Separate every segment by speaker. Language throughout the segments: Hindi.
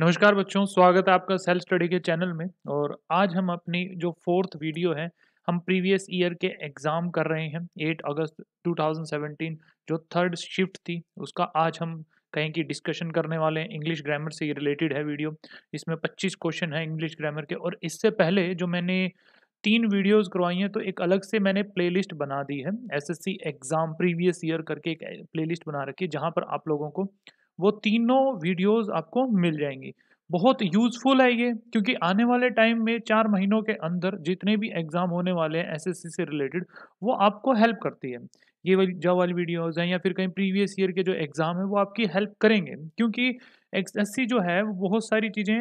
Speaker 1: नमस्कार बच्चों स्वागत है आपका सेल्फ स्टडी के चैनल में और आज हम अपनी जो फोर्थ वीडियो है हम प्रीवियस ईयर के एग्ज़ाम कर रहे हैं 8 अगस्त 2017 जो थर्ड शिफ्ट थी उसका आज हम कहीं की डिस्कशन करने वाले हैं इंग्लिश ग्रामर से रिलेटेड है वीडियो इसमें 25 क्वेश्चन है इंग्लिश ग्रामर के और इससे पहले जो मैंने तीन वीडियोस करवाई हैं तो एक अलग से मैंने प्लेलिस्ट बना दी है एसएससी एग्ज़ाम प्रीवियस ईयर करके एक प्लेलिस्ट बना रखी है जहाँ पर आप लोगों को वो तीनों वीडियोस आपको मिल जाएंगी बहुत यूज़फुल है ये क्योंकि आने वाले टाइम में चार महीनों के अंदर जितने भी एग्ज़ाम होने वाले हैं एसएससी से रिलेटेड वो आपको हेल्प करती है ये वाली जॉब वाली वीडियोस हैं या फिर कहीं प्रीवियस ईयर के जो एग्ज़ाम है वो आपकी हेल्प करेंगे क्योंकि एस जो है वो बहुत सारी चीज़ें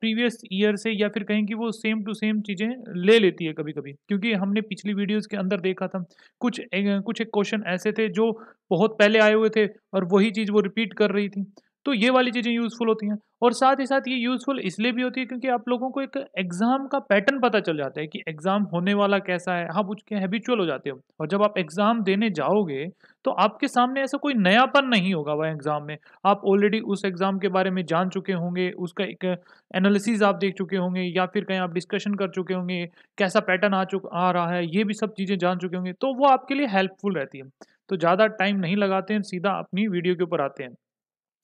Speaker 1: प्रीवियस ईयर से या फिर कहीं कि वो सेम टू सेम चीज़ें ले लेती है कभी कभी क्योंकि हमने पिछली वीडियोस के अंदर देखा था कुछ एक, कुछ एक क्वेश्चन ऐसे थे जो बहुत पहले आए हुए थे और वही चीज़ वो रिपीट कर रही थी तो ये वाली चीज़ें यूज़फुल होती हैं और साथ ही साथ ये यूज़फुल इसलिए भी होती है क्योंकि आप लोगों को एक एग्ज़ाम का पैटर्न पता चल जाता है कि एग्ज़ाम होने वाला कैसा है आप उसके हैबिचुअल हो जाते हो और जब आप एग्ज़ाम देने जाओगे तो आपके सामने ऐसा कोई नयापन नहीं होगा वह एग्ज़ाम में आप ऑलरेडी उस एग्ज़ाम के बारे में जान चुके होंगे उसका एक एनालिसिस आप देख चुके होंगे या फिर कहीं आप डिस्कशन कर चुके होंगे कैसा पैटर्न आ चुका आ रहा है ये भी सब चीज़ें जान चुके होंगे तो वो आपके लिए हेल्पफुल रहती है तो ज़्यादा टाइम नहीं लगाते हैं सीधा अपनी वीडियो के ऊपर आते हैं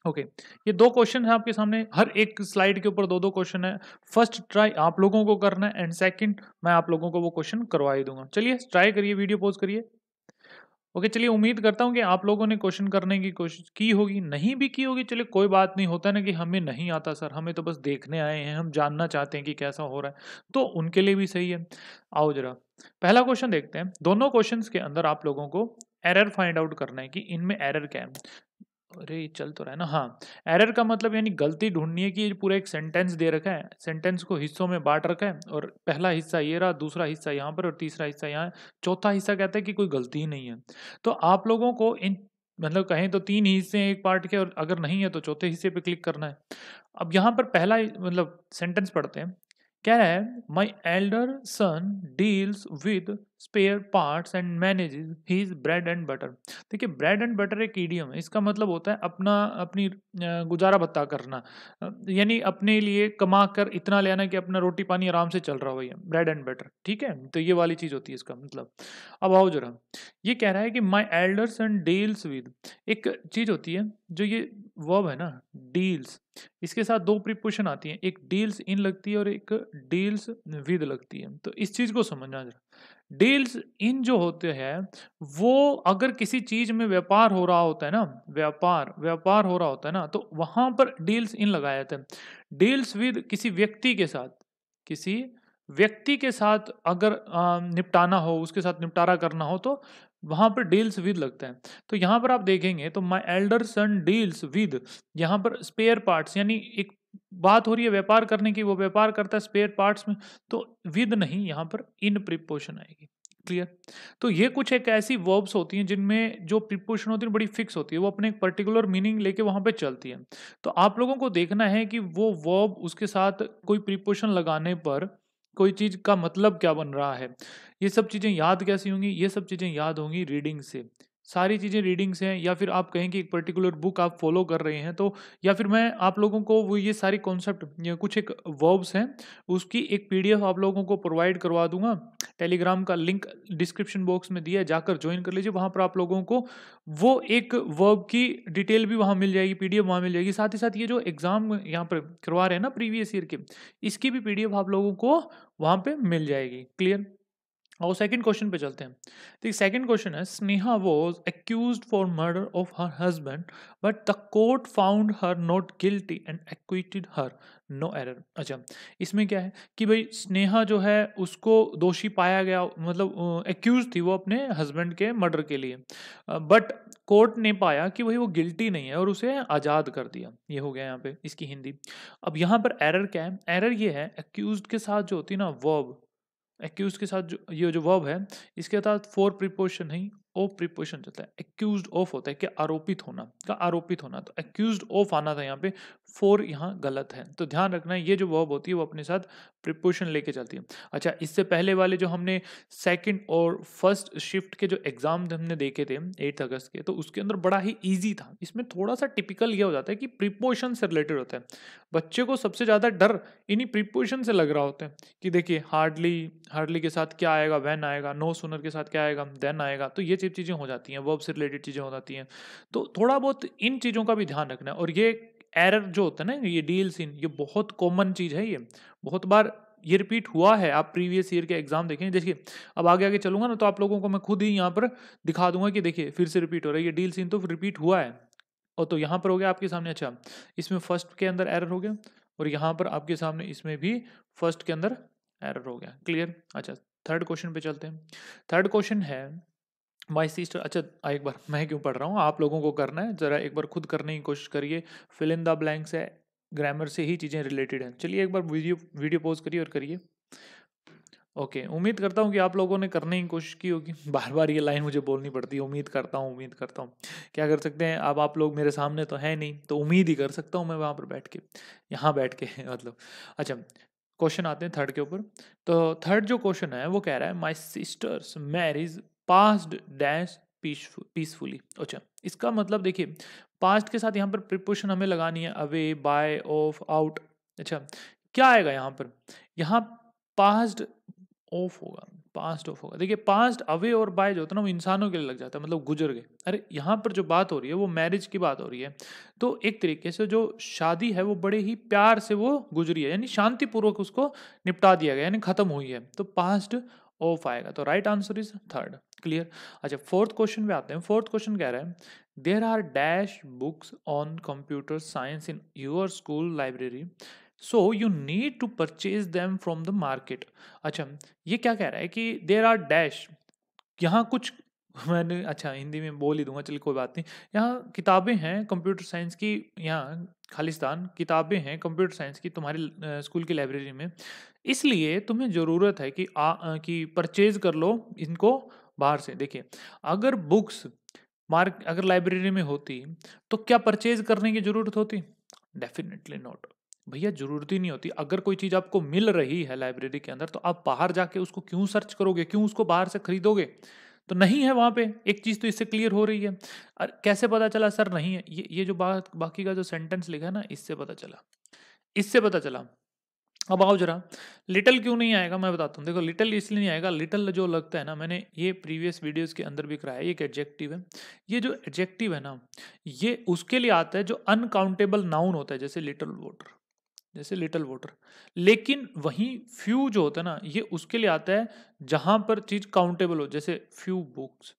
Speaker 1: ओके okay. ये दो क्वेश्चन है आपके सामने हर एक स्लाइड के ऊपर दो दो क्वेश्चन है फर्स्ट ट्राई आप लोगों को करना है एंड सेकंड मैं आप लोगों को वो क्वेश्चन करवा ही दूंगा चलिए ट्राई करिए वीडियो पोज करिए ओके चलिए उम्मीद करता हूँ कि आप लोगों ने क्वेश्चन करने की कोशिश की होगी नहीं भी की होगी चलिए कोई बात नहीं होता ना कि हमें नहीं आता सर हमें तो बस देखने आए हैं हम जानना चाहते हैं कि कैसा हो रहा है तो उनके लिए भी सही है आओ जरा पहला क्वेश्चन देखते हैं दोनों क्वेश्चन के अंदर आप लोगों को एरर फाइंड आउट करना है कि इनमें एरर क्या है अरे चल तो रहा है ना हाँ एरर का मतलब यानी गलती ढूंढनी है कि पूरा एक सेंटेंस दे रखा है सेंटेंस को हिस्सों में बांट रखा है और पहला हिस्सा ये रहा दूसरा हिस्सा यहाँ पर और तीसरा हिस्सा यहाँ चौथा हिस्सा कहता है कि कोई गलती ही नहीं है तो आप लोगों को इन मतलब कहें तो तीन हिस्से एक पार्ट के और अगर नहीं है तो चौथे हिस्से पे क्लिक करना है अब यहाँ पर पहला मतलब सेंटेंस पढ़ते हैं कह रहा है my elder son deals with spare parts and manage his bread and butter देखिए ब्रेड एंड बटर एक ईडियम है इसका मतलब होता है अपना अपनी गुजारा भत्ता करना यानी अपने लिए कमा कर इतना ले आना कि अपना रोटी पानी आराम से चल रहा हो भैया ब्रेड एंड बटर ठीक है तो ये वाली चीज़ होती है इसका मतलब अब आओ जरा ये कह रहा है कि my elders and deals with एक चीज़ होती है जो ये वर्ब है ना डील्स इसके साथ दो प्रिपोशन आती हैं एक डील्स इन लगती है और एक डील्स विद लगती है तो इस चीज़ को समझना जरा डील्स इन जो होते हैं वो अगर किसी चीज में व्यापार हो रहा होता है ना व्यापार व्यापार हो रहा होता है ना तो वहां पर डील्स इन लगाए जाते हैं डील्स विद किसी व्यक्ति के साथ किसी व्यक्ति के साथ अगर निपटाना हो उसके साथ निपटारा करना हो तो वहां पर डील्स विद लगता है तो यहाँ पर आप देखेंगे तो my elder son deals with यहाँ पर स्पेयर पार्ट्स यानी एक बात हो रही है व्यापार करने की वो व्यापार करता है स्पेयर पार्ट्स में तो विद नहीं यहाँ पर इन प्रिपोशन आएगी क्लियर तो ये कुछ एक ऐसी वर्ब्स होती हैं जिनमें जो प्रिपोशन होती है बड़ी फिक्स होती है वो अपने एक पर्टिकुलर मीनिंग लेके वहाँ पे चलती है तो आप लोगों को देखना है कि वो वर्ब उसके साथ कोई प्रिपोशन लगाने पर कोई चीज़ का मतलब क्या बन रहा है ये सब चीज़ें याद कैसी होंगी ये सब चीज़ें याद होंगी रीडिंग से सारी चीज़ें रीडिंग्स हैं या फिर आप कहें कि एक पर्टिकुलर बुक आप फॉलो कर रहे हैं तो या फिर मैं आप लोगों को वो ये सारी कॉन्सेप्ट कुछ एक वर्ब्स हैं उसकी एक पीडीएफ आप लोगों को प्रोवाइड करवा दूंगा टेलीग्राम का लिंक डिस्क्रिप्शन बॉक्स में दिया है जाकर ज्वाइन कर लीजिए वहाँ पर आप लोगों को वो एक वर्ब की डिटेल भी वहाँ मिल जाएगी पीडीएफ वहाँ मिल जाएगी साथ ही साथ ये जो एग्ज़ाम यहाँ पर करवा रहे हैं ना प्रीवियस ईयर के इसकी भी पी आप लोगों को वहाँ पर मिल जाएगी क्लियर और सेकंड क्वेश्चन पे चलते हैं देखिए सेकंड क्वेश्चन है Sneha was accused for murder of her husband but the court found her not guilty and acquitted her no error अच्छा इसमें क्या है कि भाई स्नेहा जो है उसको दोषी पाया गया मतलब एक्यूज थी वो अपने हस्बैंड के मर्डर के लिए बट कोर्ट ने पाया कि भाई वो गिल्टी नहीं है और उसे आज़ाद कर दिया ये हो गया यहाँ पे इसकी हिंदी अब यहाँ पर एरर क्या है एरर ये है एक्यूज के साथ जो होती है ना वर्ब एक्यूज के साथ जो ये जो वर्ब है इसके साथ फोर प्रिपोजिशन नहीं ओ प्रिपोजिशन चलता है एक्यूज ऑफ होता है कि आरोपित होना का आरोपित होना तो एक्यूज ऑफ आना था यहाँ पे फोर यहाँ गलत है तो ध्यान रखना ये जो वर्ब होती है वो अपने साथ प्रिपोशन लेके चलती है अच्छा इससे पहले वाले जो हमने सेकंड और फर्स्ट शिफ्ट के जो एग्जाम हमने देखे थे एट्थ अगस्त के तो उसके अंदर बड़ा ही इजी था इसमें थोड़ा सा टिपिकल ये हो जाता है कि प्रिपोशन से रिलेटेड होता है बच्चे को सबसे ज़्यादा डर इन्हीं प्रिपोशन से लग रहा होता है कि देखिए हार्डली हार्डली के साथ क्या आएगा वैन आएगा नो सुनर के साथ क्या आएगा देन आएगा तो ये सब चीज़ें हो जाती हैं वर्ब से रिलेटेड चीज़ें हो जाती हैं तो थोड़ा बहुत इन चीज़ों का भी ध्यान रखना है और ये एरर जो होता है ना ये डील सीन ये बहुत कॉमन चीज़ है ये बहुत बार ये रिपीट हुआ है आप प्रीवियस ईयर के एग्जाम देखें देखिए अब आगे आगे चलूंगा ना तो आप लोगों को मैं खुद ही यहाँ पर दिखा दूंगा कि देखिए फिर से रिपीट हो रहा है ये डील सीन तो रिपीट हुआ है और तो यहाँ पर हो गया आपके सामने अच्छा इसमें फर्स्ट के अंदर एरर हो गया और यहाँ पर आपके सामने इसमें भी फर्स्ट के अंदर एरर हो गया क्लियर अच्छा थर्ड क्वेश्चन पे चलते हैं थर्ड क्वेश्चन है माई सिस्टर अच्छा एक बार मैं क्यों पढ़ रहा हूँ आप लोगों को करना है ज़रा एक बार खुद करने की कोशिश करिए फिल इन द ब्लैंक्स है ग्रामर से ही चीज़ें रिलेटेड हैं चलिए एक बार वीडियो वीडियो पोज करिए और करिए ओके okay, उम्मीद करता हूँ कि आप लोगों ने करने की कोशिश की होगी बार बार ये लाइन मुझे बोलनी पड़ती है उम्मीद करता हूँ उम्मीद करता हूँ क्या कर सकते हैं अब आप लोग मेरे सामने तो हैं नहीं तो उम्मीद ही कर सकता हूँ मैं वहाँ पर बैठ के यहाँ बैठ के मतलब अच्छा क्वेश्चन आते हैं थर्ड के ऊपर तो थर्ड जो क्वेश्चन है वो कह रहा है my sister's marriage passed dash peacefully अच्छा इसका मतलब देखिए पास्ट के साथ यहाँ पर प्रिपोशन हमें लगानी है अवे बाय ऑफ आउट अच्छा क्या आएगा यहाँ पर यहाँ पास्ट ऑफ होगा पास्ट ऑफ होगा देखिए पास्ट अवे और बाय जो होता है ना वो इंसानों के लिए लग जाता है मतलब गुजर गए अरे यहाँ पर जो बात हो रही है वो मैरिज की बात हो रही है तो एक तरीके से जो शादी है वो बड़े ही प्यार से वो गुजरी है यानी शांतिपूर्वक उसको निपटा दिया गया यानी खत्म हुई है तो पास्ट ऑफ आएगा तो right answer is third clear अच्छा फोर्थ क्वेश्चन पे आते हैं फोर्थ क्वेश्चन कह रहा है there are dash books on computer science in your school library so you need to purchase them from the market अच्छा ये क्या कह रहा है कि देर आर डैश यहाँ कुछ मैंने अच्छा हिंदी में बोल ही दूंगा चलिए कोई बात नहीं यहाँ किताबें हैं कंप्यूटर साइंस की यहाँ खालिस्तान किताबें हैं कंप्यूटर साइंस की तुम्हारी स्कूल की लाइब्रेरी में इसलिए तुम्हें ज़रूरत है कि आ, कि परचेज कर लो इनको बाहर से देखिए अगर बुक्स मार्क अगर लाइब्रेरी में होती तो क्या परचेज करने की ज़रूरत होती डेफिनेटली नॉट भैया जरूरत ही नहीं होती अगर कोई चीज़ आपको मिल रही है लाइब्रेरी के अंदर तो आप बाहर जाके उसको क्यों सर्च करोगे क्यों उसको बाहर से खरीदोगे तो नहीं है वहाँ पे एक चीज़ तो इससे क्लियर हो रही है और कैसे पता चला सर नहीं है ये ये जो बात बाकी का जो सेंटेंस लिखा है ना इससे पता चला इससे पता चला अब आओ जरा लिटल क्यों नहीं आएगा मैं बताता हूँ देखो लिटल इसलिए नहीं आएगा लिटल जो लगता है ना मैंने ये प्रीवियस वीडियोस के अंदर भी कराया एक एडजेक्टिव है ये जो एडजेक्टिव है ना ये उसके लिए आता है जो अनकाउंटेबल नाउन होता है जैसे लिटल वोटर जैसे लिटिल वोटर लेकिन वहीं फ्यू जो होता है ना ये उसके लिए आता है जहां पर चीज काउंटेबल हो जैसे फ्यू बुक्स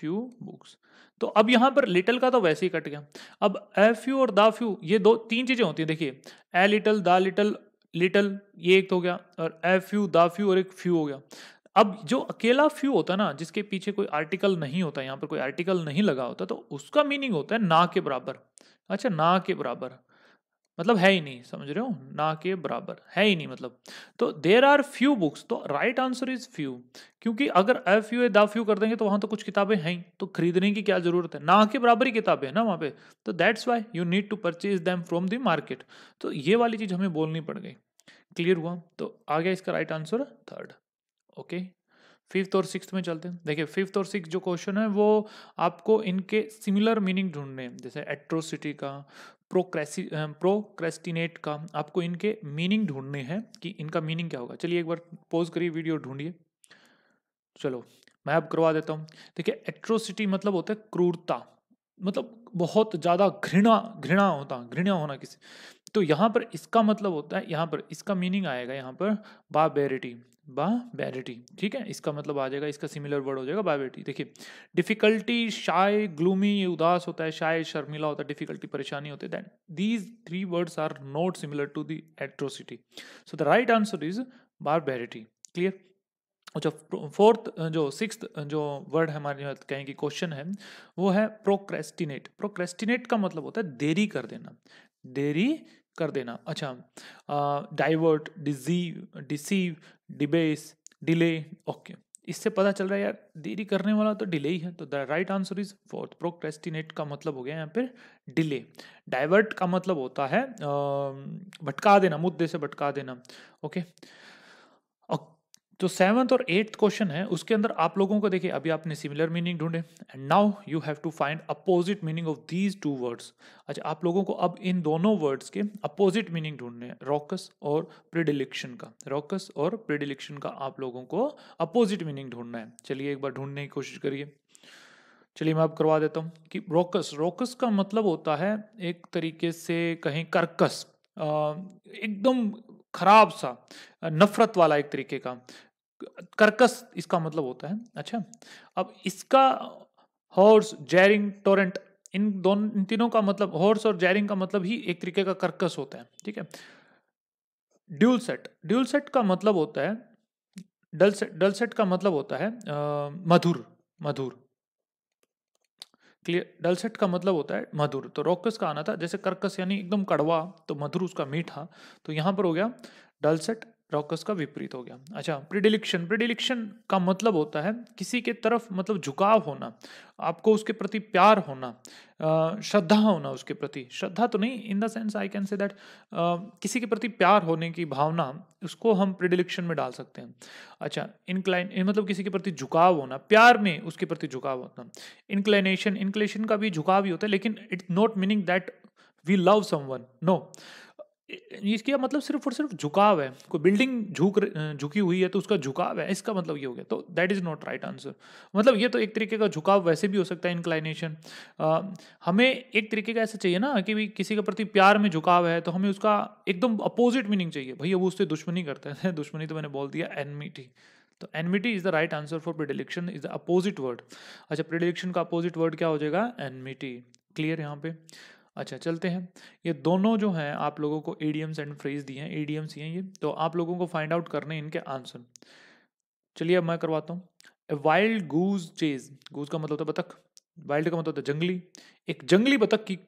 Speaker 1: फ्यू बुक्स तो अब यहां पर लिटल का तो वैसे ही कट गया अब ए फ्यू और द फ्यू ये दो तीन चीज़ें होती हैं देखिए a little the little little ये एक तो हो गया और ए फ्यू द फ्यू और एक फ्यू हो गया अब जो अकेला फ्यू होता है ना जिसके पीछे कोई आर्टिकल नहीं होता यहाँ पर कोई आर्टिकल नहीं लगा होता तो उसका मीनिंग होता है ना के बराबर अच्छा ना के बराबर मतलब है ही नहीं समझ रहे हो ना के बराबर है ही नहीं मतलब तो देर आर फ्यू बुक्स तो राइट आंसर इज फ्यू क्योंकि अगर एफ फ्यू या दू फ्यू कर देंगे तो वहां तो कुछ किताबें हैं ही तो खरीदने की क्या जरूरत है ना के बराबर ही किताबें हैं ना वहां पे तो that's why you need to purchase them from the market तो ये वाली चीज हमें बोलनी पड़ गई क्लियर हुआ तो आ गया इसका right answer third okay fifth और सिक्स में चलते हैं देखिए फिफ्थ और सिक्स जो क्वेश्चन है वो आपको इनके सिमिलर मीनिंग ढूंढने हैं जैसे एट्रोसिटी का प्रोक्रेसि प्रोक्रेस्टिनेट का आपको इनके मीनिंग ढूंढने हैं कि इनका मीनिंग क्या होगा चलिए एक बार पॉज करिए वीडियो ढूंढिए चलो मैं अब करवा देता हूँ देखिए एट्रोसिटी मतलब होता है क्रूरता मतलब बहुत ज़्यादा घृणा घृणा होता घृणा होना किसी तो यहाँ पर इसका मतलब होता है यहाँ पर इसका मीनिंग आएगा यहाँ पर बाबेरिटी बाबेरिटी ठीक है इसका मतलब आ जाएगा इसका सिमिलर वर्ड हो जाएगा बाबेरिटी देखिए डिफिकल्टी शाय ग्लूमी उदास होता है शाय शर्मिला होता है डिफिकल्टी परेशानी होती है then these three words are not similar to the atrocity so the right answer is barbarity clear अच्छा फोर्थ जो सिक्स जो वर्ड है हमारे कहें कि क्वेश्चन है वो है प्रोक्रेस्टिनेट प्रोक्रेस्टिनेट का मतलब होता है देरी कर देना देरी कर देना अच्छा divert deceive deceive debase delay okay इससे पता चल रहा है यार देरी करने वाला तो डिले ही है तो the right answer is fourth procrastinate का मतलब हो गया यहाँ पर डिले डाइवर्ट का मतलब होता है भटका देना मुद्दे से भटका देना ओके okay? जो सेवन्थ और एट्थ क्वेश्चन है उसके अंदर आप लोगों को देखिए अभी आपने सिमिलर मीनिंग ढूंढे and now you have to find opposite meaning of these two words अच्छा आप लोगों को अब इन दोनों वर्ड्स के अपोजिट मीनिंग ढूंढने हैं रॉकस और प्रिडिलिक्शन का रॉकस और प्रिडिलिक्शन का आप लोगों को अपोजिट मीनिंग ढूंढना है चलिए एक बार ढूंढने की कोशिश करिए चलिए मैं आप करवा देता हूँ कि रोकस रोकस का मतलब होता है एक तरीके से कहीं कर्कस एकदम खराब सा नफरत वाला एक तरीके का कर्कस इसका मतलब होता है अच्छा अब इसका हॉर्स जैरिंग टोरेंट इन दोनों इन तीनों का मतलब हॉर्स और जैरिंग का मतलब ही एक तरीके का कर्कस होता है ठीक है ड्यूल सेट ड्यूल सेट का मतलब होता है डल सेट डल सेट का मतलब होता है आ, मधुर मधुर क्लियर डल सेट का मतलब होता है मधुर तो रोकस का आना था जैसे कर्कस यानी एकदम कड़वा तो मधुर उसका मीठा तो यहां पर हो गया डल सेट रॉकस का विपरीत हो गया अच्छा प्रिडिलिक्शन प्रिडिलिक्शन का मतलब होता है किसी के तरफ मतलब झुकाव होना आपको उसके प्रति प्यार होना श्रद्धा होना उसके प्रति श्रद्धा तो नहीं in the sense I can say that किसी के प्रति प्यार होने की भावना उसको हम प्रिडिलिक्शन में डाल सकते हैं अच्छा इनक्लाइन मतलब किसी के प्रति झुकाव होना प्यार में उसके प्रति झुकाव होना इंक्लाइनेशन इंक्लेशन का भी झुकाव ही होता है लेकिन it's not meaning that we love some no इसका मतलब सिर्फ और सिर्फ झुकाव है कोई बिल्डिंग झुक झुकी हुई है तो उसका झुकाव है इसका मतलब ये हो गया तो that is not right answer मतलब ये तो एक तरीके का झुकाव वैसे भी हो सकता है इंक्लाइनेशन हमें एक तरीके का ऐसा चाहिए ना कि भी किसी के प्रति प्यार में झुकाव है तो हमें उसका एकदम अपोजिट मीनिंग चाहिए भैया वो उससे दुश्मनी करते हैं दुश्मनी तो मैंने बोल दिया एनमिटी तो enmity is the right answer for predilection is the opposite word अच्छा प्रिडिलेक्शन का अपोजिट वर्ड क्या हो जाएगा एनमिटी क्लियर यहाँ पे अच्छा चलते हैं ये दोनों जो हैं आप लोगों को एडीएम्स एंड फ्रेज दिए हैं एडीएम्स ही हैं ये तो आप लोगों को फाइंड आउट करने इनके आंसर चलिए अब मैं करवाता हूँ ए वाइल्ड गूज चेज गूज का मतलब होता है बतख वाइल्ड का मतलब होता है जंगली एक जंगली बतख की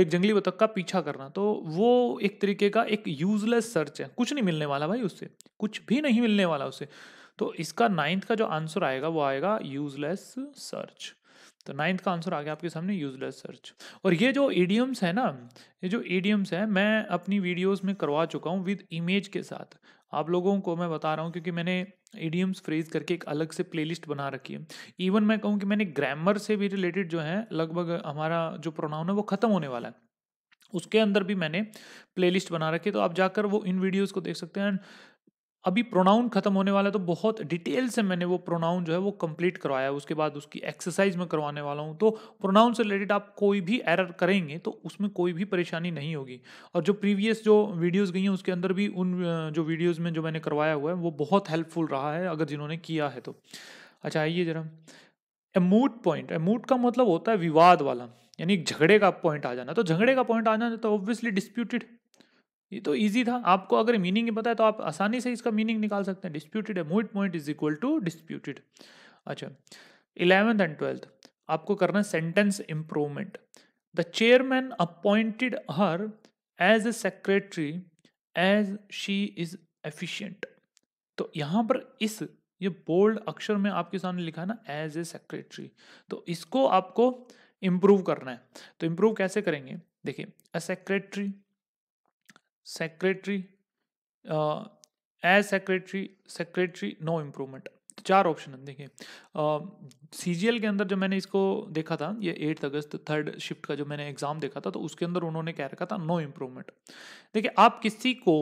Speaker 1: एक जंगली बतख का पीछा करना तो वो एक तरीके का एक यूजलेस सर्च है कुछ नहीं मिलने वाला भाई उससे कुछ भी नहीं मिलने वाला उससे तो इसका नाइन्थ का जो आंसर आएगा वो आएगा यूजलेस सर्च तो नाइन्थ का आंसर आ गया आपके सामने यूजलेस सर्च और ये जो ईडियम्स है ना ये जो ईडियम्स है मैं अपनी वीडियोस में करवा चुका हूँ विद इमेज के साथ आप लोगों को मैं बता रहा हूँ क्योंकि मैंने ईडियम्स फ्रेज करके एक अलग से प्लेलिस्ट बना रखी है इवन मैं कहूँ कि मैंने ग्रामर से भी रिलेटेड जो है लगभग हमारा जो प्रोनाउन है वो ख़त्म होने वाला है उसके अंदर भी मैंने प्लेलिस्ट बना रखी है तो आप जाकर वो इन वीडियोस को देख सकते हैं एंड अभी प्रोनाउन खत्म होने वाला है तो बहुत डिटेल से मैंने वो प्रोनाउन जो है वो कंप्लीट करवाया है उसके बाद उसकी एक्सरसाइज में करवाने वाला हूँ तो प्रोनाउन से रिलेटेड आप कोई भी एरर करेंगे तो उसमें कोई भी परेशानी नहीं होगी और जो प्रीवियस जो वीडियोस गई हैं उसके अंदर भी उन जो वीडियोज़ में जो मैंने करवाया हुआ है वो बहुत हेल्पफुल रहा है अगर जिन्होंने किया है तो अच्छा आइए जरा एमूट पॉइंट एमूट का मतलब होता है विवाद वाला यानी झगड़े का पॉइंट आ जाना तो झगड़े का पॉइंट आ जाना तो ऑब्वियसली डिस्प्यूटेड ये तो ईजी था आपको अगर मीनिंग ही पता है तो आप आसानी से इसका मीनिंग निकाल सकते हैं डिस्प्यूटेड है moot moot is equal to disputed अच्छा इलेवेंथ एंड ट्वेल्थ आपको करना है sentence improvement the chairman appointed her as a secretary as she is efficient तो यहाँ पर इस ये बोल्ड अक्षर में आपके सामने लिखा है ना एज ए सेक्रेटरी तो इसको आपको इम्प्रूव करना है तो इम्प्रूव कैसे करेंगे देखिए a secretary secretary as secretary secretary no improvement चार ऑप्शन हैं देखिए सी जी के अंदर जब मैंने इसको देखा था ये एट्थ अगस्त थर्ड शिफ्ट का जो मैंने एग्ज़ाम देखा था तो उसके अंदर उन्होंने क्या रखा था नो इम्प्रूवमेंट देखिए आप किसी को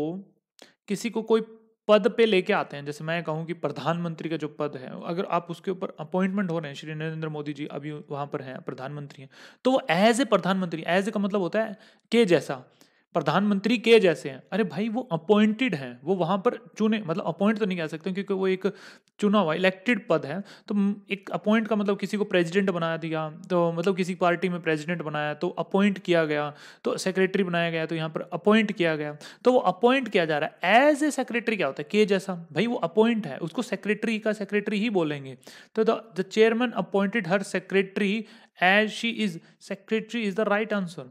Speaker 1: किसी को कोई पद पे लेके आते हैं जैसे मैं कहूँ कि प्रधानमंत्री का जो पद है अगर आप उसके ऊपर अपॉइंटमेंट हो रहे हैं श्री नरेंद्र मोदी जी अभी वहाँ पर हैं प्रधानमंत्री हैं तो वो एज ए प्रधानमंत्री एज ए का मतलब होता है के जैसा प्रधानमंत्री के जैसे हैं अरे भाई वो अपॉइंटेड हैं वो वहाँ पर चुने मतलब अपॉइंट तो नहीं कह सकते क्योंकि वो एक चुना हुआ इलेक्टेड पद है तो एक अपॉइंट का मतलब किसी को प्रेसिडेंट बनाया दिया तो मतलब किसी पार्टी में प्रेसिडेंट बनाया तो अपॉइंट किया गया तो सेक्रेटरी बनाया गया तो यहाँ पर अपॉइंट किया गया तो वो अपॉइंट किया जा रहा है एज ए सेक्रेटरी क्या होता है के जैसा भाई वो अपॉइंट है उसको सेक्रेटरी का सेक्रेटरी ही बोलेंगे तो the chairman appointed her secretary as she is secretary is the right answer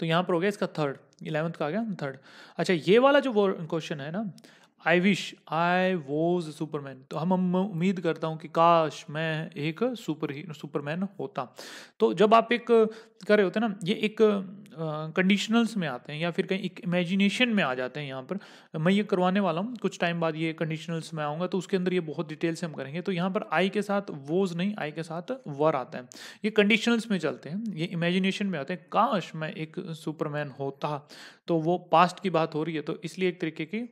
Speaker 1: तो यहाँ पर हो गया इसका थर्ड इलेवंथ का आ गया थर्ड अच्छा ये वाला जो क्वेश्चन है ना I wish I was Superman तो हम, हम उम्मीद करता हूँ कि काश मैं एक सुपर ही सुपरमैन होता तो जब आप एक कर रहे होते ना ये एक कंडीशनल्स uh, में आते हैं या फिर कहीं एक इमेजिनेशन में आ जाते हैं यहाँ पर मैं ये करवाने वाला हूँ कुछ टाइम बाद ये कंडीशनल्स में आऊँगा तो उसके अंदर ये बहुत डिटेल से हम करेंगे तो यहाँ पर आई के साथ वोज नहीं आई के साथ वर आता है ये कंडीशनल्स में चलते हैं ये इमेजिनेशन में आते हैं काश मैं एक सुपरमैन होता तो वो पास्ट की बात हो रही है तो इसलिए एक तरीके की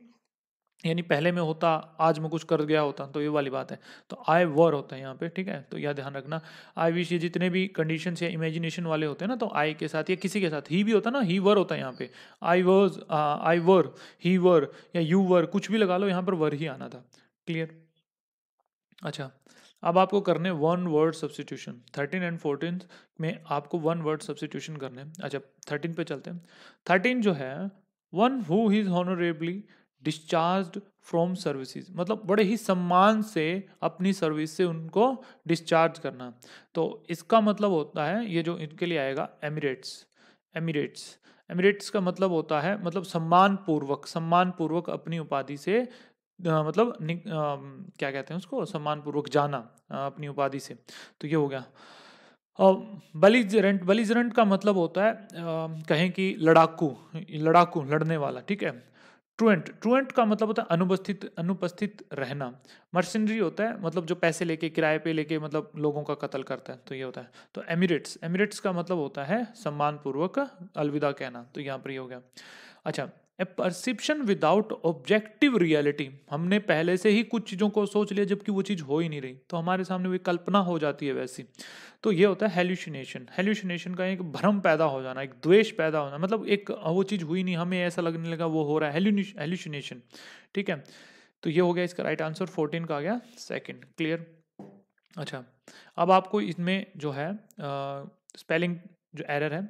Speaker 1: यानी पहले में होता आज मैं कुछ कर गया होता तो ये वाली बात है तो आई वर होता है यहाँ पे ठीक है तो यह ध्यान रखना आई विश ये जितने भी कंडीशन या इमेजिनेशन वाले होते हैं ना तो आई के साथ या किसी के साथ ही भी होता ना ही वर होता है यहाँ पे आई वर्ज आई वर ही वर या यू वर कुछ भी लगा लो यहाँ पर वर ही आना था क्लियर अच्छा अब आपको करने one word substitution thirteen and fourteen में आपको वन वर्ड सब्सिट्यूशन करने अच्छा थर्टीन पे चलते हैं थर्टीन जो है one who is honourably discharge from services मतलब बड़े ही सम्मान से अपनी सर्विस से उनको डिस्चार्ज करना तो इसका मतलब होता है ये जो इनके लिए आएगा एमिरेट्स एमिरेट्स एमिरेट्स का मतलब होता है मतलब सम्मान पूर्वक सम्मान पूर्वक अपनी उपाधि से आ, मतलब आ, क्या कहते हैं उसको सम्मान पूर्वक जाना आ, अपनी उपाधि से तो ये हो गया बलिजरेंट बलिजरेंट का मतलब होता है आ, कहें कि लड़ाकू लड़ाकू लड़ने वाला ठीक है ट्रुएंट ट्रुएंट का मतलब होता है अनुपस्थित अनुपस्थित रहना मर्सनरी होता है मतलब जो पैसे लेके किराए पे लेके मतलब लोगों का कत्ल करता है तो ये होता है तो एमिरेट्स एमिरेट्स का मतलब होता है सम्मानपूर्वक अलविदा कहना तो यहाँ पर ये हो गया अच्छा a perception without objective reality हमने पहले से ही कुछ चीज़ों को सोच लिया जबकि वो चीज़ हो ही नहीं रही तो हमारे सामने वो कल्पना हो जाती है वैसी तो ये होता है हेल्यूशनेशन हेल्यूशनेशन का एक भ्रम पैदा हो जाना एक द्वेष पैदा होना मतलब एक वो चीज़ हुई नहीं हमें ऐसा लगने लगा वो हो रहा है हेल्यूशनेशन ठीक है तो ये हो गया इसका राइट आंसर फोर्टीन का आ गया सेकेंड क्लियर अच्छा अब आपको इसमें जो है स्पेलिंग जो एरर है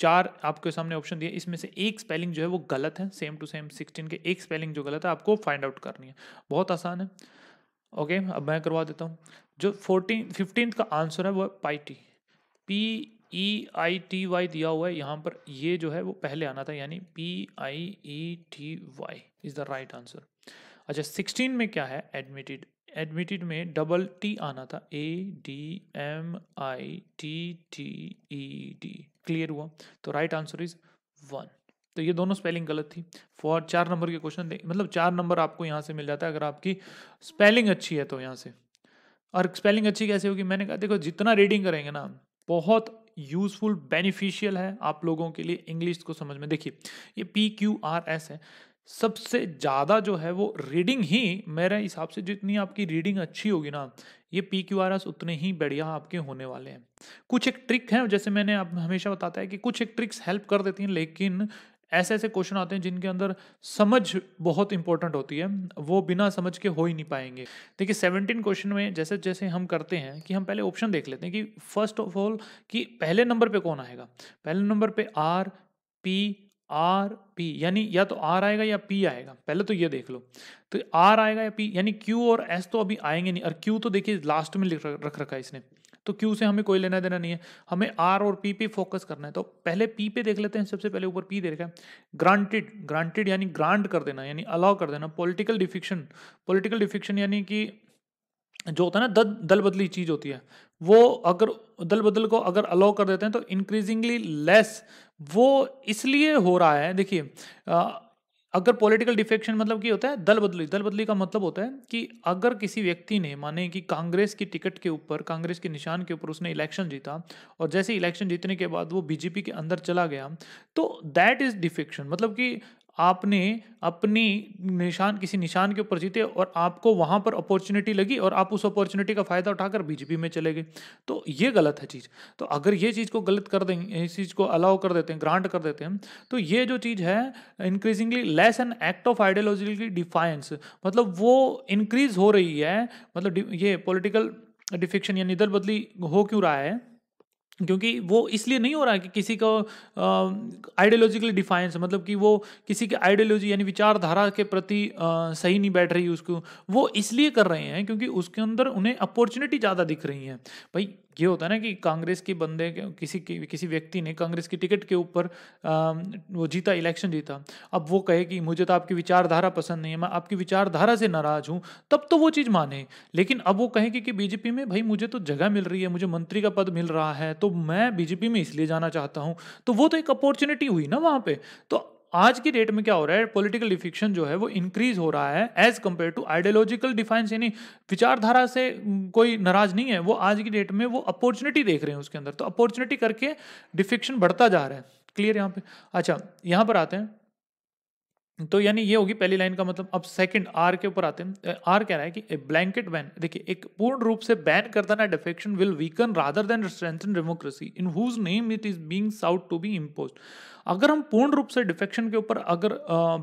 Speaker 1: चार आपके सामने ऑप्शन दिए इसमें से एक स्पेलिंग जो है वो गलत है सेम टू सेम सिक्सटीन के एक स्पेलिंग जो गलत है आपको फाइंड आउट करनी है बहुत आसान है ओके अब मैं करवा देता हूँ जो फोर्टीन फिफ्टीन का आंसर है वो piety P E I T Y दिया हुआ है यहाँ पर ये जो है वो पहले आना था यानी P I E T Y is the right answer अच्छा सिक्सटीन में क्या है एडमिटेड एडमिटेड में डबल टी आना था A D M I T T E D clear हुआ तो राइट आंसर इज वन तो ये दोनों स्पेलिंग गलत थी फॉर चार नंबर के क्वेश्चन मतलब चार नंबर आपको यहाँ से मिल जाता है अगर आपकी स्पेलिंग अच्छी है तो यहाँ से और स्पेलिंग अच्छी कैसे होगी मैंने कहा देखो जितना रीडिंग करेंगे ना बहुत यूजफुल बेनिफिशियल है आप लोगों के लिए इंग्लिश को समझ में देखिए ये पी क्यू आर एस है सबसे ज़्यादा जो है वो रीडिंग ही मेरे हिसाब से जितनी आपकी रीडिंग अच्छी होगी ना ये पी क्यू आर एस उतने ही बढ़िया आपके होने वाले हैं कुछ एक ट्रिक है जैसे मैंने आप हमेशा बताता है कि कुछ एक ट्रिक्स हेल्प कर देती हैं लेकिन ऐसे ऐसे क्वेश्चन आते हैं जिनके अंदर समझ बहुत इंपॉर्टेंट होती है वो बिना समझ के हो ही नहीं पाएंगे देखिए सेवनटीन क्वेश्चन में जैसे जैसे हम करते हैं कि हम पहले ऑप्शन देख लेते हैं कि फर्स्ट ऑफ ऑल कि पहले नंबर पे कौन आएगा पहले नंबर पे आर पी आर पी यानी या तो आर आएगा या पी आएगा पहले तो ये देख लो तो आर आएगा या पी यानी क्यू और एस तो अभी आएंगे नहीं और क्यू तो देखिए लास्ट में लिख रख रखा है इसने तो क्यू से हमें कोई लेना देना नहीं है हमें आर और पी पे फोकस करना है तो पहले पी पे देख लेते हैं सबसे पहले ऊपर पी दे रखा है ग्रांटेड ग्रांटेड यानी ग्रांट कर देना यानी अलाउ कर देना पोलिटिकल डिफिक्शन पोलिटिकल डिफिक्शन यानी कि जो होता है ना दल दल बदली चीज़ होती है वो अगर दल बदल को अगर अलाउ कर देते हैं तो इंक्रीजिंगली लेस वो इसलिए हो रहा है देखिए अगर पॉलिटिकल डिफेक्शन मतलब की होता है दल बदली दल बदली का मतलब होता है कि अगर किसी व्यक्ति ने माने कि कांग्रेस की टिकट के ऊपर कांग्रेस के निशान के ऊपर उसने इलेक्शन जीता और जैसे इलेक्शन जीतने के बाद वो बीजेपी के अंदर चला गया तो दैट इज डिफेक्शन मतलब कि आपने अपनी निशान किसी निशान के ऊपर जीते और आपको वहाँ पर अपॉर्चुनिटी लगी और आप उस अपॉर्चुनिटी का फ़ायदा उठाकर बीजेपी में चले गए तो ये गलत है चीज़ तो अगर ये चीज़ को गलत कर देंगे इस चीज़ को अलाउ कर देते हैं ग्रांट कर देते हैं तो ये जो चीज़ है increasingly less an act of ideologically defiance मतलब वो इंक्रीज हो रही है मतलब ये पोलिटिकल डिफिक्शन यानी दल बदली हो क्यों रहा है क्योंकि वो इसलिए नहीं हो रहा है कि किसी को आइडियोलॉजिकली डिफाइंस मतलब कि वो किसी के आइडियोलॉजी यानी विचारधारा के प्रति आ, सही नहीं बैठ रही उसको वो इसलिए कर रहे हैं क्योंकि उसके अंदर उन्हें अपॉर्चुनिटी ज़्यादा दिख रही है भाई ये होता है ना कि कांग्रेस के बंदे किसी किसी व्यक्ति ने कांग्रेस की टिकट के ऊपर वो जीता इलेक्शन जीता अब वो कहे कि मुझे तो आपकी विचारधारा पसंद नहीं है मैं आपकी विचारधारा से नाराज हूँ तब तो वो चीज़ माने लेकिन अब वो कहें कि, कि बीजेपी में भाई मुझे तो जगह मिल रही है मुझे मंत्री का पद मिल रहा है तो मैं बीजेपी में इसलिए जाना चाहता हूँ तो वो तो एक अपॉर्चुनिटी हुई ना वहाँ पर तो आज की डेट में क्या हो रहा है पॉलिटिकल डिफिक्शन जो है वो इंक्रीज हो रहा है as compared to ideological defiance यानी विचारधारा से कोई नाराज नहीं है वो आज की डेट में वो अपॉर्चुनिटी देख रहे हैं उसके अंदर तो अपॉर्चुनिटी करके डिफिक्शन बढ़ता जा रहा है क्लियर यहाँ पे अच्छा यहाँ पर आते हैं तो यानी ये होगी पहली लाइन का मतलब अब सेकंड आर के ऊपर आते हैं आर कह रहा है कि ए ब्लैंकेट बैन देखिए एक पूर्ण रूप से बैन कर देना defection will weaken rather than strengthen democracy in whose name it is being sought to be impose अगर हम पूर्ण रूप से डिफेक्शन के ऊपर अगर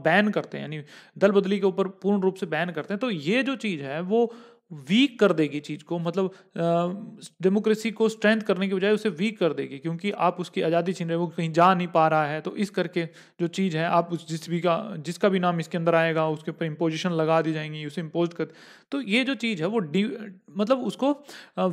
Speaker 1: बैन करते हैं यानी दल बदली के ऊपर पूर्ण रूप से बैन करते हैं तो ये जो चीज़ है वो वीक कर देगी चीज़ को मतलब डेमोक्रेसी को स्ट्रेंथ करने के बजाय उसे वीक कर देगी क्योंकि आप उसकी आज़ादी छीन रहे हो कहीं जा नहीं पा रहा है तो इस करके जो चीज़ है आप उस जिस भी का जिसका भी नाम इसके अंदर आएगा उसके ऊपर इम्पोजिशन लगा दी जाएंगी उसे इम्पोज कर तो ये जो चीज़ है वो डी मतलब उसको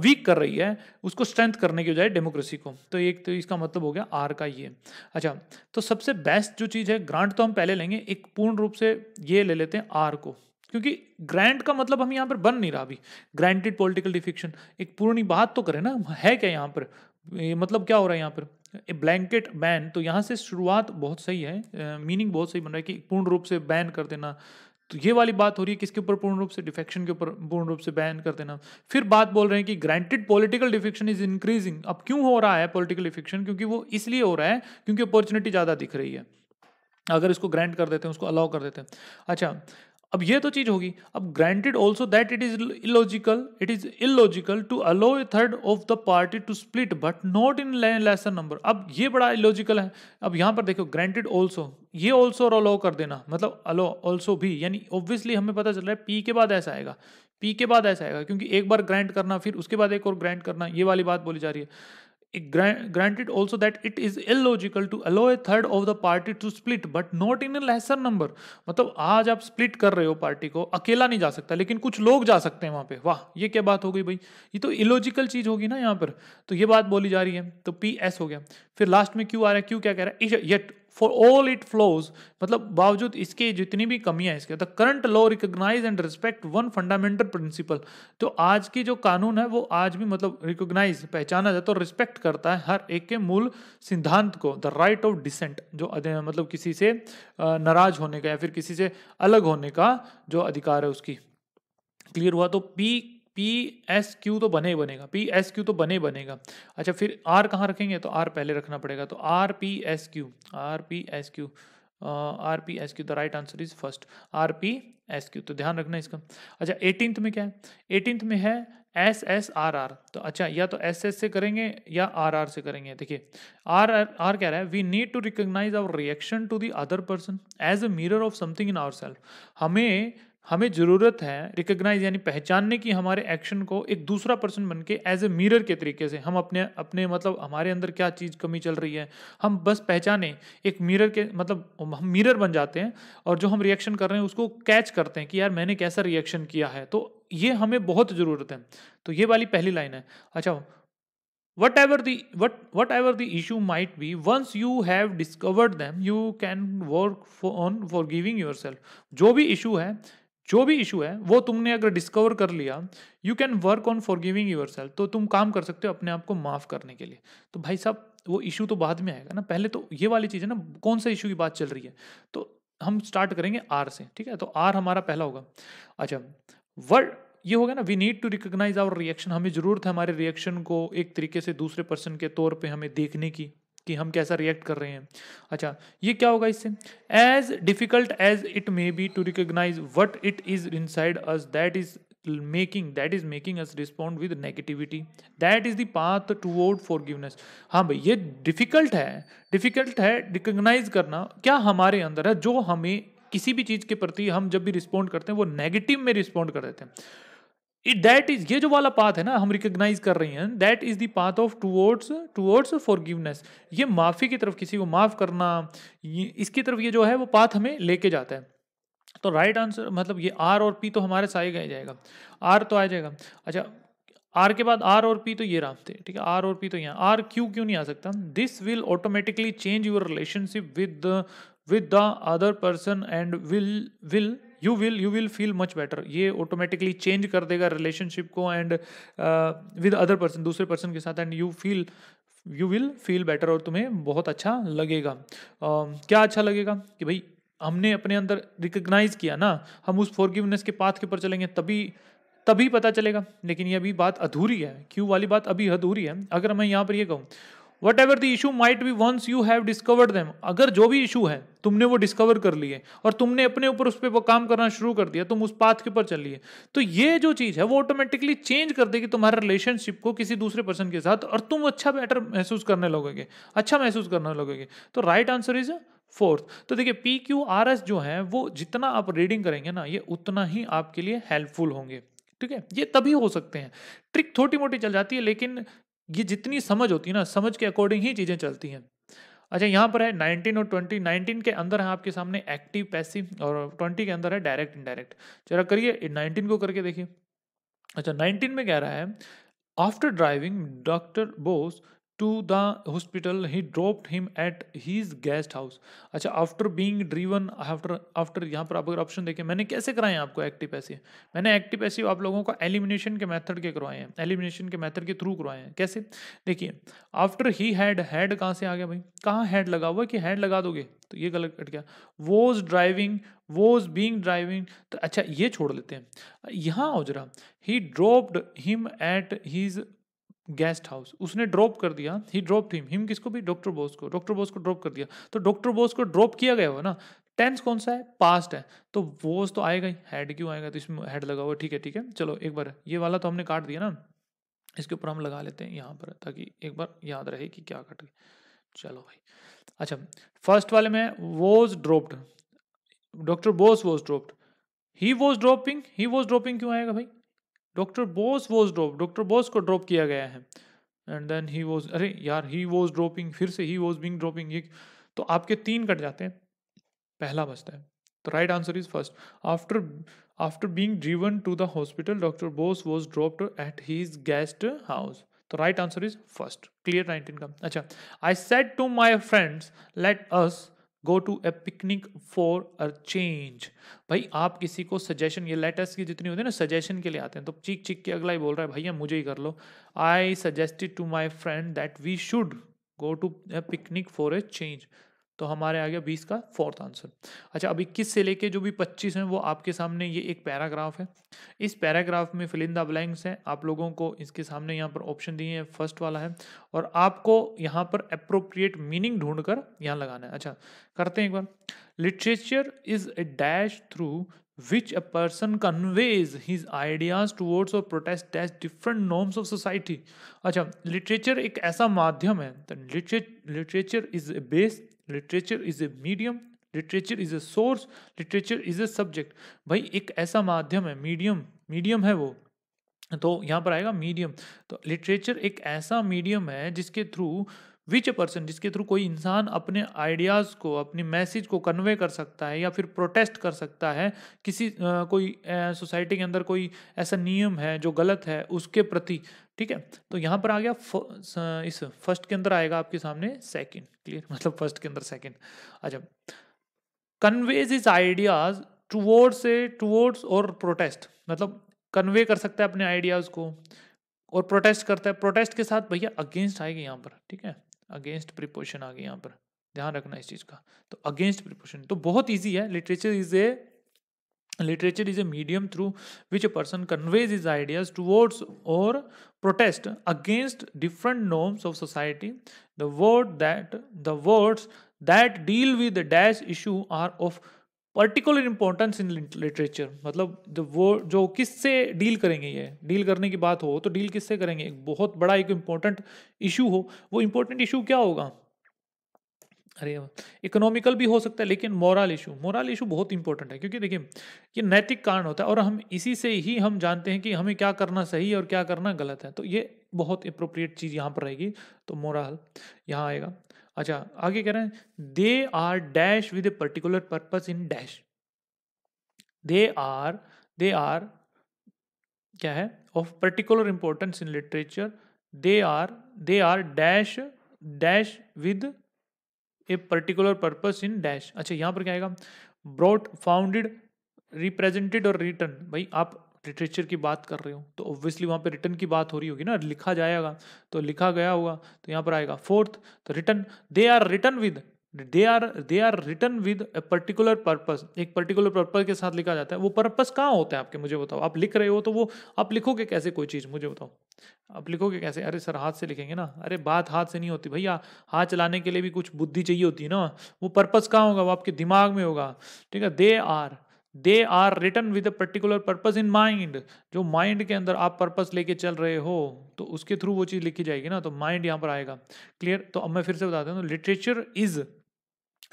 Speaker 1: वीक कर रही है उसको स्ट्रेंथ करने के बजाय डेमोक्रेसी को तो एक तो इसका मतलब हो गया आर का ये अच्छा तो सबसे बेस्ट जो चीज़ है ग्रांट तो हम पहले लेंगे एक पूर्ण रूप से ये ले लेते हैं आर को क्योंकि ग्रैंड का मतलब हम यहाँ पर बन नहीं रहा अभी ग्रांटेड पॉलिटिकल डिफिक्शन एक पूर्णी बात तो करें ना है क्या यहाँ पर ये मतलब क्या हो रहा है यहाँ पर ए ब्लैंकेट बैन तो यहाँ से शुरुआत बहुत सही है मीनिंग uh, बहुत सही बन रहा है कि पूर्ण रूप से बैन कर देना तो ये वाली बात हो रही है किसके ऊपर पूर्ण रूप से डिफेक्शन के ऊपर पूर्ण रूप से बैन कर देना फिर बात बोल रहे हैं कि granted political defection is increasing अब क्यों हो रहा है पॉलिटिकल डिफेक्शन क्योंकि वो इसलिए हो रहा है क्योंकि अपॉर्चुनिटी ज़्यादा दिख रही है अगर इसको ग्रांट कर देते हैं उसको अलाउ कर देते हैं अच्छा अब ये तो चीज होगी अब granted also that it is illogical it is illogical to allow a third of the party to split but not in lesser number अब ये बड़ा इलॉजिकल है अब यहाँ पर देखो ग्रांटेड ऑल्सो ये ऑल्सो और अलो कर देना मतलब अलो ऑल्सो भी यानी ऑब्वियसली हमें पता चल रहा है पी के बाद ऐसा आएगा पी के बाद ऐसा आएगा क्योंकि एक बार ग्रांट करना फिर उसके बाद एक और ग्रांट करना ये वाली बात बोली जा रही है granted also that it is illogical to allow a third of the party to split but not in a lesser number मतलब आज आप स्प्लिट कर रहे हो पार्टी को अकेला नहीं जा सकता लेकिन कुछ लोग जा सकते हैं वहां पे वाह ये क्या बात हो गई भाई ये तो इलॉजिकल चीज होगी ना यहाँ पर तो ये बात बोली जा रही है तो पी एस हो गया फिर लास्ट में क्यू आ रहा है क्यू क्या कह रहा है yet for all it flaws मतलब बावजूद इसके जितनी भी कमियां इसके the current law recognise and respect one fundamental principle तो आज की जो कानून है वो आज भी मतलब रिकोगनाइज पहचाना जाता है और रिस्पेक्ट करता है हर एक के मूल सिद्धांत को द राइट ऑफ डिसेंट जो मतलब किसी से नाराज होने का या फिर किसी से अलग होने का जो अधिकार है उसकी क्लियर हुआ तो पी पी एस क्यू तो बने ही बनेगा पी एस क्यू तो बने ही बनेगा अच्छा फिर आर कहाँ रखेंगे तो आर पहले रखना पड़ेगा तो R P S Q R P S Q R P S Q the right answer is first R P S Q तो ध्यान रखना इसका अच्छा एटीनथ में क्या है एटीनथ में है एस एस आर आर तो अच्छा या तो एस एस से करेंगे या आर आर से करेंगे देखिए आर आर आर कह रहा है we need to recognise our reaction to the other person as a mirror of something in our self हमें हमें ज़रूरत है रिकग्नाइज यानी पहचानने की हमारे एक्शन को एक दूसरा पर्सन बन के एज ए मिरर के तरीके से हम अपने अपने मतलब हमारे अंदर क्या चीज़ कमी चल रही है हम बस पहचाने एक मिरर के मतलब हम मिरर बन जाते हैं और जो हम रिएक्शन कर रहे हैं उसको कैच करते हैं कि यार मैंने कैसा रिएक्शन किया है तो ये हमें बहुत ज़रूरत है तो ये वाली पहली लाइन है अच्छा whatever the what whatever the issue might be once you have discovered them you can work on forgiving yourself जो भी इशू है जो भी इशू है वो तुमने अगर डिस्कवर कर लिया you can work on forgiving yourself तो तुम काम कर सकते हो अपने आप को माफ़ करने के लिए तो भाई साहब वो इशू तो बाद में आएगा ना पहले तो ये वाली चीज़ है ना कौन सा इशू की बात चल रही है तो हम स्टार्ट करेंगे आर से ठीक है तो आर हमारा पहला होगा अच्छा वर्ड ये होगा ना we need to recognise our reaction हमें ज़रूरत है हमारे रिएक्शन को एक तरीके से दूसरे पर्सन के तौर पे हमें देखने की कि हम कैसा रिएक्ट कर रहे हैं अच्छा ये क्या होगा इससे as difficult as it may be to recognise what it is inside us that is making that is making us respond with negativity that is the path toward forgiveness हाँ भाई ये डिफिकल्ट है डिफिकल्ट है रिकोगनाइज करना क्या हमारे अंदर है जो हमें किसी भी चीज़ के प्रति हम जब भी रिस्पॉन्ड करते हैं वो नेगेटिव में रिस्पॉन्ड कर देते हैं इट दैट इज ये जो वाला पाथ है ना हम रिकग्नाइज कर रहे हैं that is the path of towards towards forgiveness ये माफ़ी की तरफ किसी को माफ़ करना इसकी तरफ ये जो है वो पाथ हमें लेके जाता है तो राइट right आंसर मतलब ये आर और पी तो हमारे साए गए जाएगा आर तो आ जाएगा अच्छा आर के बाद आर और पी तो ये रास्ते ठीक है आर और पी तो यहाँ आर क्यू क्यों नहीं आ सकता this will automatically change your relationship with with the other person and will will you will you will feel much better ये ऑटोमेटिकली चेंज कर देगा रिलेशनशिप को एंड विद अदर पर्सन दूसरे पर्सन के साथ and you feel you will feel better और तुम्हें बहुत अच्छा लगेगा uh, क्या अच्छा लगेगा कि भाई हमने अपने अंदर रिकग्नाइज किया ना हम उस फॉरगिवनेस के पाथ के ऊपर चलेंगे तभी तभी पता चलेगा लेकिन ये अभी बात अधूरी है क्यों वाली बात अभी अधूरी है अगर मैं यहाँ पर ये कहूँ whatever the issue might be once you have discovered them अगर जो भी इशू है तुमने वो डिस्कवर कर लिए और तुमने अपने ऊपर उस पर वो काम करना शुरू कर दिया तुम उस पाथ के ऊपर चल लिए तो ये जो चीज़ है वो ऑटोमेटिकली चेंज कर देगी तुम्हारे रिलेशनशिप को किसी दूसरे पर्सन के साथ और तुम अच्छा बेटर महसूस करने लगोगे अच्छा महसूस करने लगोगे तो राइट आंसर इज फोर्थ तो देखिए पी क्यू आर एस जो है वो जितना आप रीडिंग करेंगे ना ये उतना ही आपके लिए हेल्पफुल होंगे ठीक है ये तभी हो सकते हैं ट्रिक थोटी मोटी चल जाती है लेकिन ये जितनी समझ होती है ना समझ के अकॉर्डिंग ही चीज़ें चलती हैं अच्छा यहाँ पर है 19 और 20 19 के अंदर है आपके सामने एक्टिव पैसिव और 20 के अंदर है डायरेक्ट इनडायरेक्ट जरा करिए 19 को करके देखिए अच्छा 19 में कह रहा है after driving doctor Bose to the hospital he dropped him at his guest house अच्छा after being driven after after यहाँ पर आप अगर ऑप्शन देखें मैंने कैसे कराए हैं आपको एक्टिव पैसिव मैंने एक्टिव पैसिव आप लोगों को एलिमिनेशन के मेथड के करवाए हैं एलिमिनेशन के मेथड के थ्रू करवाए हैं कैसे देखिए आफ्टर ही हैड हैड कहाँ से आ गया भाई कहाँ हैड लगा हुआ कि हैड लगा दोगे तो ये गलत कट गया was driving was being driving तो अच्छा ये छोड़ लेते हैं यहाँ हो जरा he dropped him at his guest house उसने ड्रॉप कर दिया ही ड्रॉप हिम हिम किसको भी डॉक्टर बोस को डॉक्टर बोस को ड्रॉप कर दिया तो डॉक्टर बोस को ड्रॉप किया गया हो ना टेंस कौन सा है पास्ट है तो बोस तो आएगा ही हेड क्यों आएगा तो इसमें हेड लगा हुआ ठीक है ठीक है चलो एक बार ये वाला तो हमने काट दिया ना इसके ऊपर हम लगा लेते हैं यहाँ पर ताकि एक बार याद रहे कि क्या कट गया चलो भाई अच्छा फर्स्ट वाले में was dropped doctor Bose was dropped he was dropping he was dropping क्यों आएगा भाई doctor Bose was drop doctor Bose को ड्रॉप किया गया है एंड देन ही वॉज अरे यार ही वॉज ड्रॉपिंग फिर से ही वॉज बिंग ड्रॉपिंग तो आपके तीन कट जाते हैं पहला बचता है तो right answer is first after after being driven to the hospital doctor Bose was dropped at his guest house तो right answer is first clear nineteen का अच्छा I said to my friends let us go to a picnic for a change भाई आप किसी को सजेशन ये लेटर्स की जितनी होती है ना सजेशन के लिए आते हैं तो चीक चीक के अगला ही बोल रहा है भैया मुझे ही कर लो I suggested to my friend that we should go to a picnic for a change तो हमारे आ गया बीस का फोर्थ आंसर अच्छा अब इक्कीस से लेके जो भी पच्चीस हैं वो आपके सामने ये एक पैराग्राफ है इस पैराग्राफ में फिलिंदा ब्लैंक्स हैं आप लोगों को इसके सामने यहाँ पर ऑप्शन दिए हैं फर्स्ट वाला है और आपको यहाँ पर अप्रोप्रिएट मीनिंग ढूंढ कर यहाँ लगाना है अच्छा करते हैं एक बार literature is a dash through which a person conveys his ideas towards और protest dash different norms of society अच्छा लिटरेचर एक ऐसा माध्यम है literature is a base literature is a medium literature is a source literature is a subject भाई एक ऐसा माध्यम है मीडियम मीडियम है वो तो यहाँ पर आएगा मीडियम तो लिटरेचर एक ऐसा मीडियम है जिसके थ्रू विच ए पर्सन जिसके थ्रू कोई इंसान अपने आइडियाज़ को अपनी मैसेज को कन्वे कर सकता है या फिर प्रोटेस्ट कर सकता है किसी आ, कोई सोसाइटी के अंदर कोई ऐसा नियम है जो गलत है उसके प्रति ठीक है तो यहाँ पर आ गया फ, इस फर्स्ट के अंदर आएगा आपके सामने सेकेंड क्लियर मतलब फर्स्ट के अंदर सेकेंड अच्छा conveys his ideas towards a towards और प्रोटेस्ट मतलब कन्वे कर सकता है अपने आइडियाज़ को और प्रोटेस्ट करता है प्रोटेस्ट के साथ भैया अगेंस्ट आएगी यहाँ पर ठीक है अगेंस्ट प्रिपोशन आ गया यहाँ पर ध्यान रखना इस चीज का तो अगेंस्ट प्रिपोशन तो बहुत ईजी है literature is a literature is a medium through which a person conveys his ideas towards और protest against different norms of society the word that the words that deal with dash issue are of particular importance in literature मतलब जब वो जो किससे डील करेंगे ये डील करने की बात हो तो डील किससे करेंगे एक बहुत बड़ा एक इम्पोर्टेंट इशू हो वो इम्पोर्टेंट इशू क्या होगा अरे इकोनॉमिकल भी हो सकता है लेकिन मॉरल इशू मॉरल इशू बहुत इंपॉर्टेंट है क्योंकि देखिए ये नैतिक कारण होता है और हम इसी से ही हम जानते हैं कि हमें क्या करना सही है और क्या करना गलत है तो ये बहुत अप्रोप्रिएट चीज़ यहाँ पर रहेगी तो मोरल यहाँ आएगा अच्छा आगे कह रहे हैं they are dash with a particular purpose in dash they are they are क्या है of particular importance in literature they are they are dash dash with a particular purpose in dash अच्छा यहाँ पर क्या आएगा ब्रॉड फाउंडेड रिप्रेजेंटेड और रिटर्न भाई आप लिटरेचर की बात कर रहे हो तो ऑब्वियसली वहाँ पे रिटर्न की बात हो रही होगी ना लिखा जाएगा तो लिखा गया होगा तो यहाँ पर आएगा फोर्थ तो written they are written with they are they are written with a particular purpose एक पर्टिकुलर पर्पज़ के साथ लिखा जाता है वो पर्पज़ कहाँ होता है आपके मुझे बताओ आप लिख रहे हो तो वो आप लिखोगे कैसे कोई चीज़ मुझे बताओ आप लिखोगे कैसे अरे सर हाथ से लिखेंगे ना अरे बात हाथ से नहीं होती भैया हाथ चलाने के लिए भी कुछ बुद्धि चाहिए होती है ना वो पर्पज़ कहाँ होगा वो आपके दिमाग में होगा ठीक है they are they are written with a particular purpose in mind जो माइंड के अंदर आप पर्पज लेके चल रहे हो तो उसके थ्रू वो चीज़ लिखी जाएगी ना तो माइंड यहाँ पर आएगा क्लियर तो अब मैं फिर से बताता हूँ literature is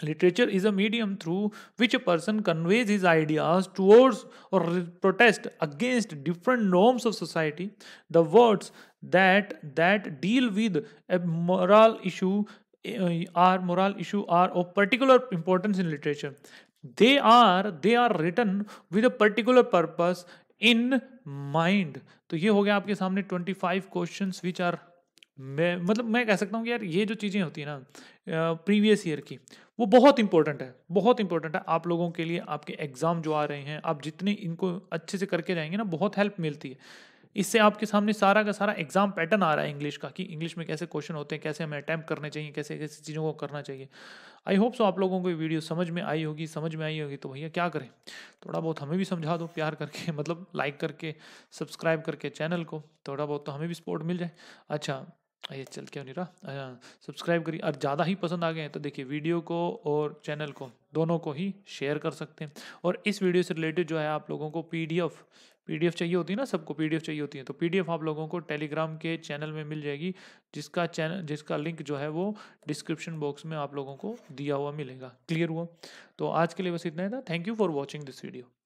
Speaker 1: literature is a medium through which a person conveys his ideas towards और protest against different norms of society the words that that deal with a moral issue are moral issue are of particular importance in literature they are they are written with a particular purpose in mind तो ये हो गया आपके सामने 25 क्वेश्चन विच आर मैं मतलब मैं कह सकता हूँ कि यार ये जो चीज़ें होती है ना प्रीवियस ईयर की वो बहुत इंपॉर्टेंट है बहुत इंपॉर्टेंट है आप लोगों के लिए आपके एग्ज़ाम जो आ रहे हैं आप जितने इनको अच्छे से करके जाएंगे ना बहुत हेल्प मिलती है इससे आपके सामने सारा का सारा एग्जाम पैटर्न आ रहा है इंग्लिश का कि इंग्लिश में कैसे क्वेश्चन होते हैं कैसे हमें अटैम्प्ट करने चाहिए कैसे कैसे चीज़ों को करना चाहिए आई होप सो आप लोगों को ये वीडियो समझ में आई होगी समझ में आई होगी तो भैया क्या करें थोड़ा बहुत हमें भी समझा दो प्यार करके मतलब लाइक करके सब्सक्राइब करके चैनल को थोड़ा बहुत तो हमें भी सपोर्ट मिल जाए अच्छा ये चल क्यों नहीं रहा सब्सक्राइब करिए और ज़्यादा ही पसंद आ गए हैं तो देखिए वीडियो को और चैनल को दोनों को ही शेयर कर सकते हैं और इस वीडियो से रिलेटेड जो है आप लोगों को पीडीएफ पीडीएफ चाहिए होती है ना सबको पीडीएफ चाहिए होती है तो पीडीएफ आप लोगों को टेलीग्राम के चैनल में मिल जाएगी जिसका चैनल जिसका लिंक जो है वो डिस्क्रिप्शन बॉक्स में आप लोगों को दिया हुआ मिलेगा क्लियर हुआ तो आज के लिए बस इतना ही था thank you for watching this video